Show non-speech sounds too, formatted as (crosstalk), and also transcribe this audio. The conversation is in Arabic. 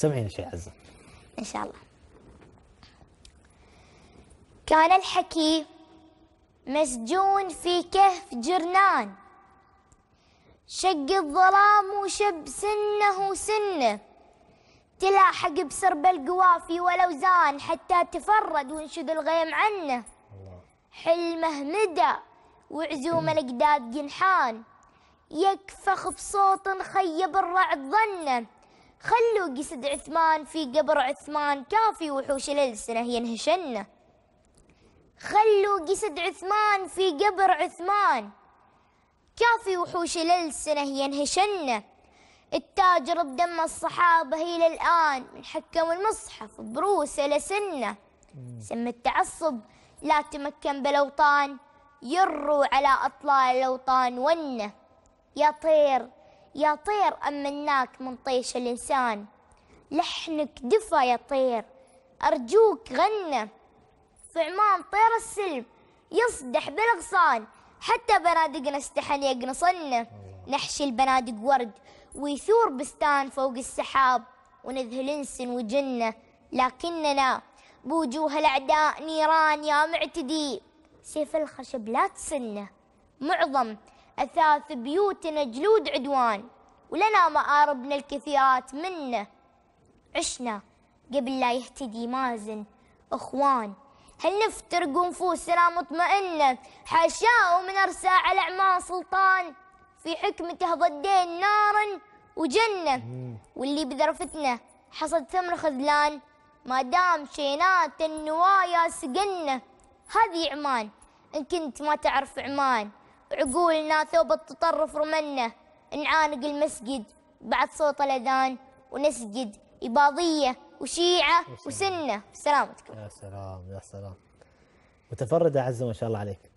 سمعين شيء عزة إن شاء الله كان الحكيم مسجون في كهف جرنان شق الظلام وشب سنه سنه تلاحق بسرب القوافي والأوزان حتى تفرد وانشد الغيم عنه حلمه مدى وعزوم (clears throat) الأجداد جنحان يكفخ بصوت خيب الرعد ظنه خلوا جسد عثمان في قبر عثمان كافي وحوش الألسنة ينهشنا خلوا جسد عثمان في قبر عثمان كافي وحوش الألسنة ينهشنا التاجر بدم الصحابة إلى الآن من حكم المصحف بروسه لسنة سم التعصب لا تمكن بالأوطان يروا على أطلال الأوطان ونه يا طير يا طير أمناك من طيش الإنسان لحنك دفى يا طير أرجوك غنى عمان طير السلم يصدح بالغصان حتى بنادقنا استحن يقنصنا نحشي البنادق ورد ويثور بستان فوق السحاب ونذهل انس وجنة لكننا بوجوه الأعداء نيران يا معتدي سيف الخشب لا تسنه معظم أثاث بيوتنا جلود عدوان ولنا مآربنا الكثيرات منه عشنا قبل لا يهتدي مازن اخوان هل نفترق ونفوسنا مطمئنة حاشاه من أرسى على أعمال سلطان في حكمته ضدين نارا وجنة واللي بذرفتنا حصد ثمر خذلان ما دام شينات النوايا سقنة هذه عمان إن كنت ما تعرف عمان عقولنا ثوب التطرف رمنا نعانق المسجد بعد صوت الأذان ونسجد إباضية وشيعة وسنة سلامتكم يا سلام يا سلام متفردة عزة ما شاء الله عليك